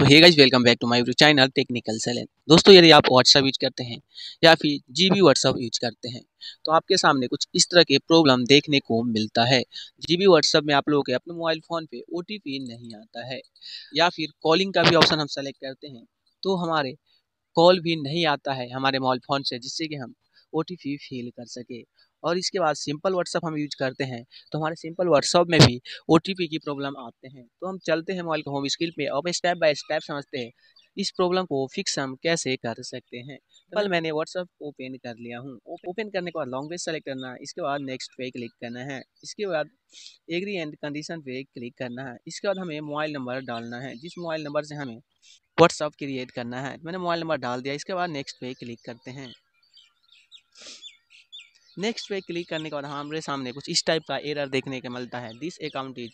so hey guys welcome back to my YouTube channel technical सेलेन दोस्तों यदि आप व्हाट्सअप यूज करते हैं या फिर जी बी व्हाट्सअप यूज करते हैं तो आपके सामने कुछ इस तरह के प्रॉब्लम देखने को मिलता है जी बी व्हाट्सअप में आप लोगों के अपने मोबाइल फ़ोन पे ओ नहीं आता है या फिर कॉलिंग का भी ऑप्शन हम सेलेक्ट करते हैं तो हमारे कॉल भी नहीं आता है हमारे मोबाइल फ़ोन से जिससे कि हम ओ टी फेल कर सके और इसके बाद सिंपल व्हाट्सअप हम यूज करते हैं तो हमारे सिंपल व्हाट्सअप में भी ओ की प्रॉब्लम आते हैं तो हम चलते हैं मोबाइल के होम स्क्रीन पे और स्टेप बाय स्टेप समझते हैं इस प्रॉब्लम को फिक्स हम कैसे कर सकते हैं कल तो मैंने व्हाट्सअप ओपन कर लिया हूँ ओपन करने के बाद लॉन्ग्वेज सेलेक्ट करना है इसके बाद नेक्स्ट पे क्लिक करना है इसके बाद एग्री एंड कंडीशन पे क्लिक करना है इसके बाद हमें मोबाइल नंबर डालना है जिस मोबाइल नंबर से हमें व्हाट्सअप क्रिएट करना है मैंने मोबाइल नंबर डाल दिया इसके बाद नेक्स्ट पे क्लिक करते हैं नेक्स्ट पे क्लिक करने के बाद हमारे सामने कुछ इस टाइप का एरर देखने को मिलता है this account is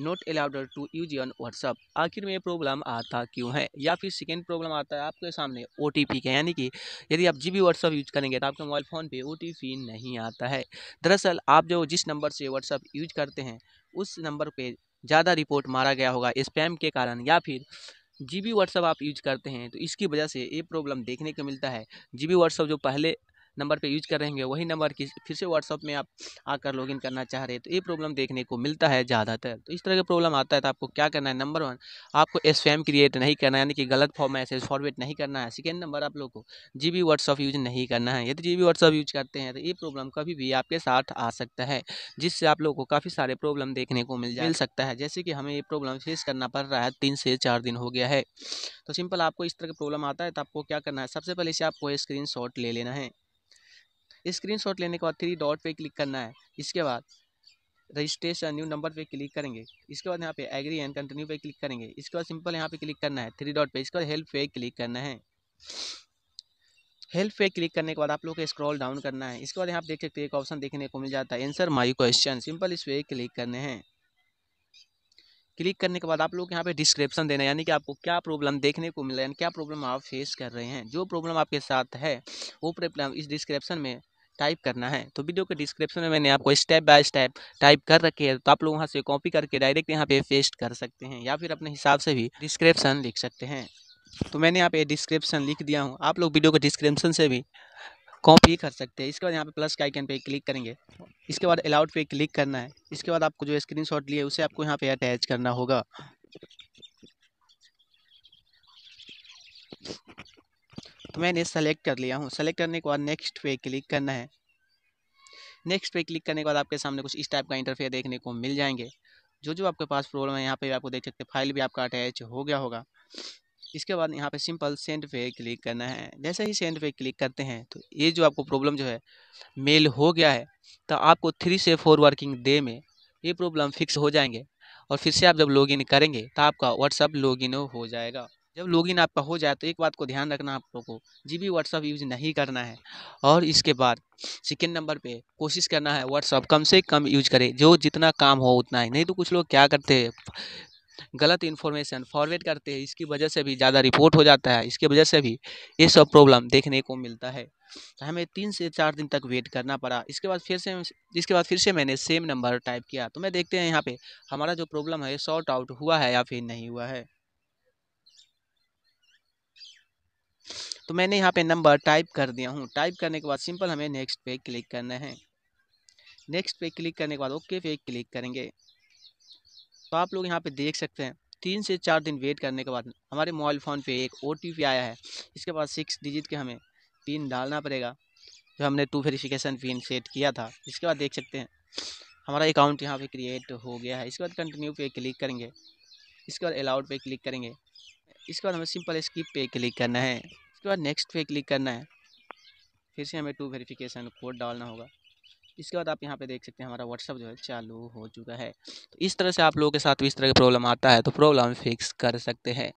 not allowed to use on WhatsApp आखिर में ये प्रॉब्लम आता क्यों है या फिर सेकेंड प्रॉब्लम आता है आपके सामने ओ टी पी का यानी कि यदि आप जी बी व्हाट्सअप यूज करेंगे तो आपके मोबाइल फ़ोन पे ओ टी पी नहीं आता है दरअसल आप जो जिस नंबर से व्हाट्सअप यूज करते हैं उस नंबर पे ज़्यादा रिपोर्ट मारा गया होगा स्पैम के कारण या फिर जी बी व्हाट्सअप आप यूज करते हैं तो इसकी वजह से ये प्रॉब्लम देखने को मिलता है जी बी व्हाट्सअप जो पहले नंबर पे यूज कर रहे होंगे वही नंबर की फिर से व्हाट्सअप में आप आकर लॉगिन करना चाह रहे हैं तो ये प्रॉब्लम देखने को मिलता है ज़्यादातर तो इस तरह का प्रॉब्लम आता है तो आपको क्या करना है नंबर वन आपको एसफेम क्रिएट नहीं करना है यानी कि गलत फॉर्म मैसेज फॉर्मेट नहीं करना है सेकेंड नंबर आप लोग को जी बी व्हाट्सअप यूज नहीं करना है यदि जी बी व्हाट्सअप यूज करते हैं तो ये प्रॉब्लम कभी भी आपके साथ आ सकता है जिससे आप लोग को काफ़ी सारे प्रॉब्लम देखने को मिल मिल सकता है जैसे कि हमें ये प्रॉब्लम फेस करना पड़ रहा है तीन से चार दिन हो गया है तो सिंपल आपको इस तरह का प्रॉब्लम आता है तो आपको क्या करना है सबसे पहले इसे आपको स्क्रीन ले लेना है स्क्रीनशॉट लेने के बाद थ्री डॉट पे क्लिक करना है इसके बाद रजिस्ट्रेशन न्यू नंबर पे क्लिक करेंगे इसके बाद यहाँ पे एग्री एंड कंटिन्यू पे क्लिक करेंगे इसके बाद सिंपल यहाँ पे क्लिक करना है थ्री डॉट पे इसके बाद हेल्प पे क्लिक करना है हेल्प पे क्लिक करने के बाद आप लोग को स्क्रॉल डाउन करना है इसके बाद यहाँ पे देख सकते हैं एक ऑप्शन देखने को मिल जाता है एंसर माई क्वेश्चन सिंपल इस पे क्लिक करने हैं क्लिक करने के बाद आप लोग यहाँ पे डिस्क्रिप्शन देना है यानी कि आपको क्या प्रॉब्लम देखने को मिला है क्या प्रॉब्लम आप फेस कर रहे हैं जो प्रॉब्लम आपके साथ है वो प्रॉब्लम इस डिस्क्रिप्शन में टाइप करना है तो वीडियो के डिस्क्रिप्शन में मैंने आपको स्टेप बाय स्टेप टाइप कर रखे है तो आप लोग वहाँ से कॉपी करके डायरेक्ट यहाँ पे पेस्ट कर सकते हैं या फिर अपने हिसाब से भी डिस्क्रिप्शन लिख सकते हैं तो मैंने यहाँ पे डिस्क्रिप्शन लिख दिया हूँ आप लोग वीडियो के डिस्क्रिप्शन से भी कॉपी कर सकते हैं इसके बाद यहाँ पे प्लस के आइकन पे क्लिक करेंगे इसके बाद अलाउड पे क्लिक करना है इसके बाद आपको जो स्क्रीनशॉट लिए उसे आपको यहाँ पे अटैच करना होगा तो मैंने सेलेक्ट कर लिया हूँ सेलेक्ट करने के बाद नेक्स्ट पे क्लिक करना है नेक्स्ट पे क्लिक करने के बाद आपके सामने कुछ इस टाइप का इंटरफेयर देखने को मिल जाएंगे जो जो आपके पास प्रॉब्लम है यहाँ पे आपको देख सकते हैं फाइल भी आपका अटैच हो गया होगा इसके बाद यहाँ पे सिंपल सेंड पे क्लिक करना है जैसे ही सेंड पे क्लिक करते हैं तो ये जो आपको प्रॉब्लम जो है मेल हो गया है तो आपको थ्री से फोर वर्किंग डे में ये प्रॉब्लम फिक्स हो जाएंगे और फिर से आप जब लॉगिन करेंगे तो आपका व्हाट्सअप लॉगिन हो जाएगा जब लॉगिन आपका हो जाए तो एक बात को ध्यान रखना आप लोगों को जी भी व्हाट्सअप यूज नहीं करना है और इसके बाद सेकेंड नंबर पे कोशिश करना है व्हाट्सअप कम से कम यूज करें जो जितना काम हो उतना ही नहीं तो कुछ लोग क्या करते हैं गलत इन्फॉर्मेशन फॉरवर्ड करते हैं इसकी वजह से भी ज़्यादा रिपोर्ट हो जाता है इसकी वजह से भी ये सब प्रॉब्लम देखने को मिलता है तो हमें तीन से चार दिन तक वेट करना पड़ा इसके बाद फिर से इसके बाद फिर से मैंने सेम नंबर टाइप किया तो मैं देखते हैं यहाँ पे हमारा जो प्रॉब्लम है सॉर्ट आउट हुआ है या फिर नहीं हुआ है तो मैंने यहाँ पे नंबर टाइप कर दिया हूँ टाइप करने के बाद सिंपल हमें नेक्स्ट पे क्लिक करना है नेक्स्ट पे क्लिक करने के बाद ओके पे क्लिक करेंगे तो आप लोग यहाँ पे देख सकते हैं तीन से चार दिन वेट करने के बाद हमारे मोबाइल फ़ोन पे एक ओ आया है इसके बाद सिक्स डिजिट के हमें पिन डालना पड़ेगा जो हमने टू वेरीफिकेशन पिन सेट किया था इसके बाद देख सकते हैं हमारा अकाउंट यहाँ पर क्रिएट हो गया है इसके बाद कंटिन्यू पे क्लिक करेंगे इसके बाद अलाउड पे क्लिक करेंगे इसके बाद हमें सिंपल स्किप पे क्लिक करना है उसके बाद नेक्स्ट पे क्लिक करना है फिर से हमें टू वेरिफिकेशन कोड डालना होगा इसके बाद आप यहाँ पे देख सकते हैं हमारा व्हाट्सअप जो है चालू हो चुका है तो इस तरह से आप लोगों के साथ भी इस तरह की प्रॉब्लम आता है तो प्रॉब्लम फिक्स कर सकते हैं